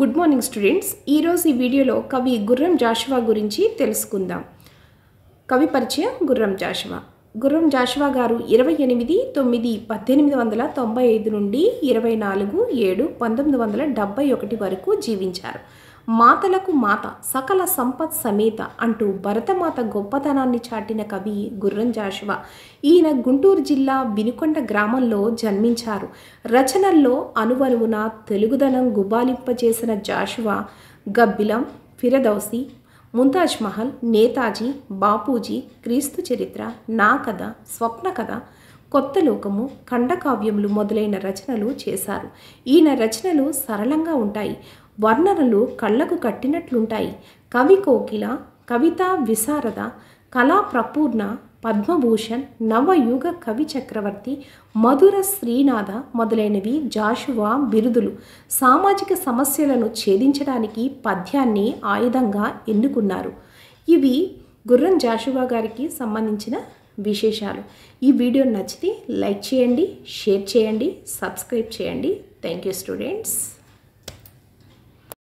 good morning students ఈరోజు ఈ వీడియోలో కవి గుర్రం జాషువా గురించి తెలుసుకుందాం కవి పరిచయం గుర్రం జాషువా గుర్రం జాషువా గారు ఇరవై ఎనిమిది తొమ్మిది పద్దెనిమిది వందల తొంభై ఐదు నుండి ఇరవై నాలుగు ఏడు పంతొమ్మిది వందల డెబ్బై ఒకటి వరకు జీవించారు మాతలకు మాత సకల సంపత్ సమేత అంటూ భరతమాత గొప్పతనాన్ని చాటిన కవి గుర్రం జాషువా ఈయన గుంటూరు జిల్లా వినుకొండ గ్రామంలో జన్మించారు రచనల్లో అనువనువున తెలుగుదనం గుబాలింపజేసిన జాషువ గబ్బిలం ఫిరదౌసి ముంతాజ్ మహల్ నేతాజీ బాపూజీ క్రీస్తు చరిత్ర నా కథ స్వప్న కథ కొత్త లోకము ఖండకావ్యములు మొదలైన రచనలు చేశారు ఈయన రచనలు సరళంగా ఉంటాయి వర్ణనలు కళ్ళకు కట్టినట్లుంటాయి కవి కోకిల కవిత విశారద కళా ప్రపూర్ణ పద్మభూషణ్ నవయుగ కవి చక్రవర్తి మధుర శ్రీనాథ మొదలైనవి జాషువా బిరుదులు సామాజిక సమస్యలను ఛేదించడానికి పద్యాన్ని ఆయుధంగా ఎన్నుకున్నారు ఇవి గుర్రం జాషువా గారికి సంబంధించిన విశేషాలు ఈ వీడియో నచ్చితే లైక్ చేయండి షేర్ చేయండి సబ్స్క్రైబ్ చేయండి థ్యాంక్ యూ స్టూడెంట్స్